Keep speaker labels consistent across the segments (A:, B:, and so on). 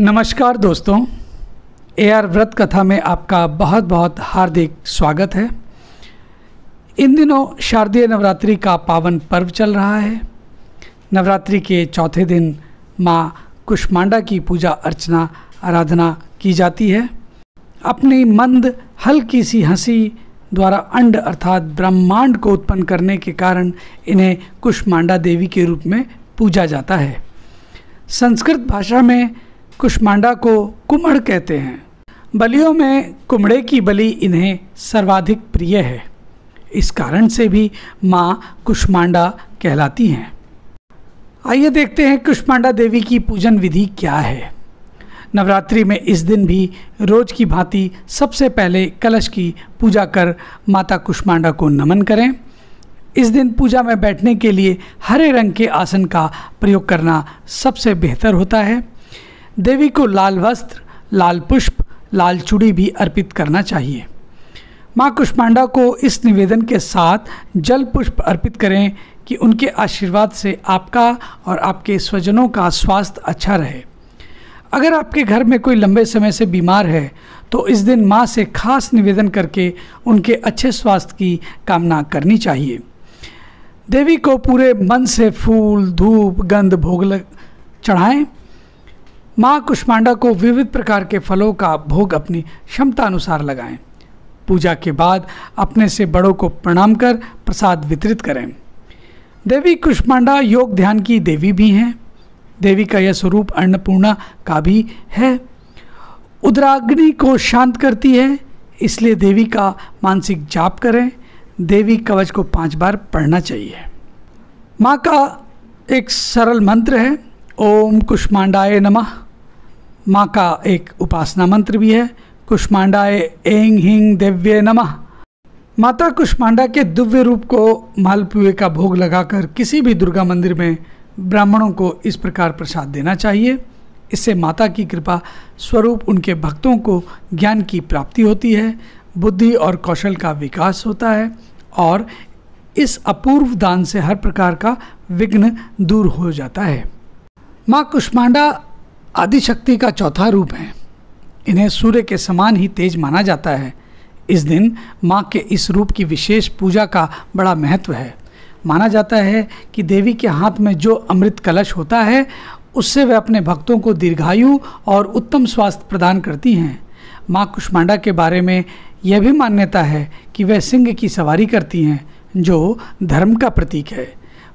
A: नमस्कार दोस्तों A R व्रत कथा में आपका बहुत बहुत हार्दिक स्वागत है इन दिनों शारदीय नवरात्रि का पावन पर्व चल रहा है नवरात्रि के चौथे दिन माँ कुष्मांडा की पूजा अर्चना आराधना की जाती है अपनी मंद हल्की सी हंसी द्वारा अंड अर्थात ब्रह्मांड को उत्पन्न करने के कारण इन्हें कुष्मांडा देवी के रूप में पूजा जाता है संस्कृत भाषा में कुष्मांडा को कुमड़ कहते हैं बलियों में कुमड़े की बलि इन्हें सर्वाधिक प्रिय है इस कारण से भी माँ कुष्मांडा कहलाती हैं आइए देखते हैं कुष्मांडा देवी की पूजन विधि क्या है नवरात्रि में इस दिन भी रोज की भांति सबसे पहले कलश की पूजा कर माता कुष्मांडा को नमन करें इस दिन पूजा में बैठने के लिए हरे रंग के आसन का प्रयोग करना सबसे बेहतर होता है देवी को लाल वस्त्र लाल पुष्प लाल चूड़ी भी अर्पित करना चाहिए माँ कुष्मांडा को इस निवेदन के साथ जल पुष्प अर्पित करें कि उनके आशीर्वाद से आपका और आपके स्वजनों का स्वास्थ्य अच्छा रहे अगर आपके घर में कोई लंबे समय से बीमार है तो इस दिन माँ से खास निवेदन करके उनके अच्छे स्वास्थ्य की कामना करनी चाहिए देवी को पूरे मन से फूल धूप गंध भोग चढ़ाएं माँ कुष्मांडा को विविध प्रकार के फलों का भोग अपनी क्षमता अनुसार लगाएं पूजा के बाद अपने से बड़ों को प्रणाम कर प्रसाद वितरित करें देवी कुष्मांडा योग ध्यान की देवी भी हैं देवी का यह स्वरूप अन्नपूर्णा का भी है उद्राग्नि को शांत करती है इसलिए देवी का मानसिक जाप करें देवी कवच को पांच बार पढ़ना चाहिए माँ का एक सरल मंत्र है ओम कुष्मांडाय नमः माँ का एक उपासना मंत्र भी है कुष्मांडा एंग हिंग देव्य नमः माता कुष्मांडा के दिव्य रूप को मालपुए का भोग लगाकर किसी भी दुर्गा मंदिर में ब्राह्मणों को इस प्रकार प्रसाद देना चाहिए इससे माता की कृपा स्वरूप उनके भक्तों को ज्ञान की प्राप्ति होती है बुद्धि और कौशल का विकास होता है और इस अपूर्व दान से हर प्रकार का विघ्न दूर हो जाता है माँ कुष्मांडा आदिशक्ति का चौथा रूप है इन्हें सूर्य के समान ही तेज माना जाता है इस दिन माँ के इस रूप की विशेष पूजा का बड़ा महत्व है माना जाता है कि देवी के हाथ में जो अमृत कलश होता है उससे वे अपने भक्तों को दीर्घायु और उत्तम स्वास्थ्य प्रदान करती हैं माँ कुष्मांडा के बारे में यह भी मान्यता है कि वह सिंह की सवारी करती हैं जो धर्म का प्रतीक है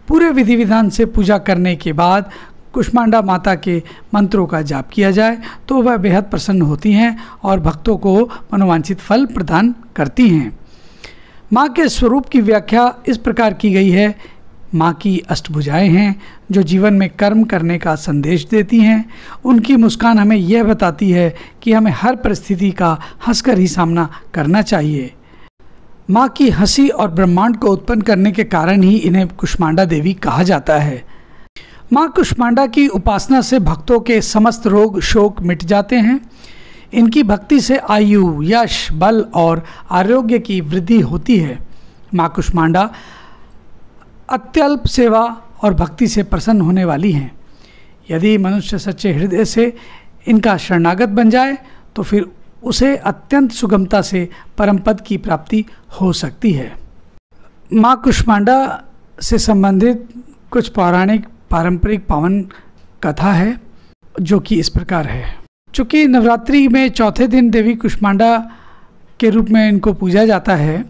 A: पूरे विधि विधान से पूजा करने के बाद कुष्मांडा माता के मंत्रों का जाप किया जाए तो वह बेहद प्रसन्न होती हैं और भक्तों को मनोवांछित फल प्रदान करती हैं माँ के स्वरूप की व्याख्या इस प्रकार की गई है माँ की अष्टभुजाएं हैं जो जीवन में कर्म करने का संदेश देती हैं उनकी मुस्कान हमें यह बताती है कि हमें हर परिस्थिति का हंसकर ही सामना करना चाहिए माँ की हंसी और ब्रह्मांड को उत्पन्न करने के कारण ही इन्हें कुष्मांडा देवी कहा जाता है माँ कुष्मांडा की उपासना से भक्तों के समस्त रोग शोक मिट जाते हैं इनकी भक्ति से आयु यश बल और आरोग्य की वृद्धि होती है माँ कुष्मांडा अत्यल्प सेवा और भक्ति से प्रसन्न होने वाली हैं यदि मनुष्य सच्चे हृदय से इनका शरणागत बन जाए तो फिर उसे अत्यंत सुगमता से परम पद की प्राप्ति हो सकती है माँ कुष्मांडा से संबंधित कुछ पौराणिक पारंपरिक पावन कथा है जो कि इस प्रकार है चूँकि नवरात्रि में चौथे दिन देवी कुष्मांडा के रूप में इनको पूजा जाता है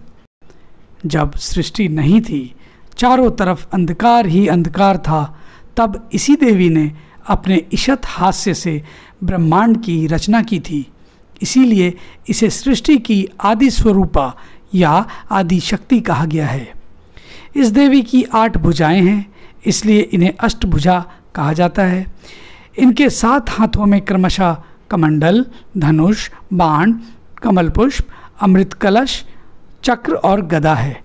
A: जब सृष्टि नहीं थी चारों तरफ अंधकार ही अंधकार था तब इसी देवी ने अपने इशत हास्य से ब्रह्मांड की रचना की थी इसीलिए इसे सृष्टि की आदि स्वरूपा या आदि शक्ति कहा गया है इस देवी की आठ भुजाएं हैं इसलिए इन्हें अष्टभुजा कहा जाता है इनके सात हाथों में क्रमशः कमंडल धनुष बाण कमल पुष्प अमृत कलश चक्र और गदा है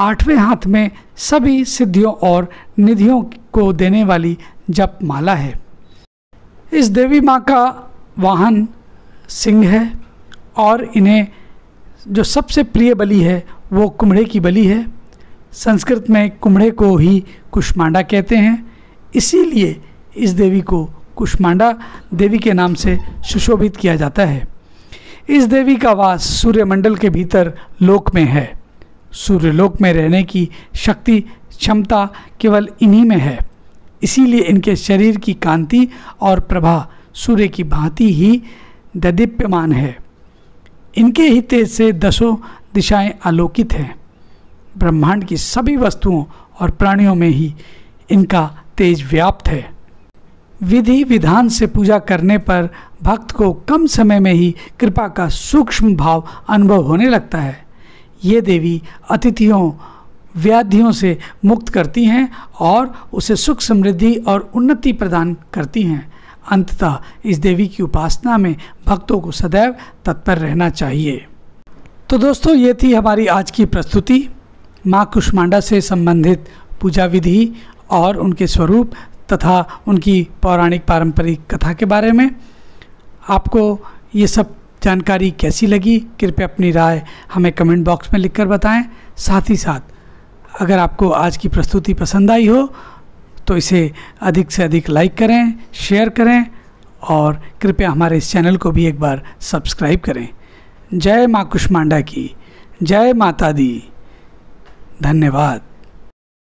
A: आठवें हाथ में सभी सिद्धियों और निधियों को देने वाली जप माला है इस देवी माँ का वाहन सिंह है और इन्हें जो सबसे प्रिय बलि है वो कुम्हड़े की बलि है संस्कृत में कुम्भे को ही कुष्मांडा कहते हैं इसीलिए इस देवी को कुष्मांडा देवी के नाम से सुशोभित किया जाता है इस देवी का वास सूर्यमंडल के भीतर लोक में है सूर्यलोक में रहने की शक्ति क्षमता केवल इन्हीं में है इसीलिए इनके शरीर की कांति और प्रभा सूर्य की भांति ही ददीप्यमान है इनके ही तेज से दसों दिशाएं आलोकित हैं ब्रह्मांड की सभी वस्तुओं और प्राणियों में ही इनका तेज व्याप्त है विधि विधान से पूजा करने पर भक्त को कम समय में ही कृपा का सूक्ष्म भाव अनुभव होने लगता है ये देवी अतिथियों व्याधियों से मुक्त करती हैं और उसे सुख समृद्धि और उन्नति प्रदान करती हैं अंततः इस देवी की उपासना में भक्तों को सदैव तत्पर रहना चाहिए तो दोस्तों ये थी हमारी आज की प्रस्तुति माँ कुष्मांडा से संबंधित पूजा विधि और उनके स्वरूप तथा उनकी पौराणिक पारंपरिक कथा के बारे में आपको ये सब जानकारी कैसी लगी कृपया अपनी राय हमें कमेंट बॉक्स में लिखकर बताएं साथ ही साथ अगर आपको आज की प्रस्तुति पसंद आई हो तो इसे अधिक से अधिक लाइक करें शेयर करें और कृपया हमारे इस चैनल को भी एक बार सब्सक्राइब करें जय माँ कुष्मांडा की जय माता दी धन्यवाद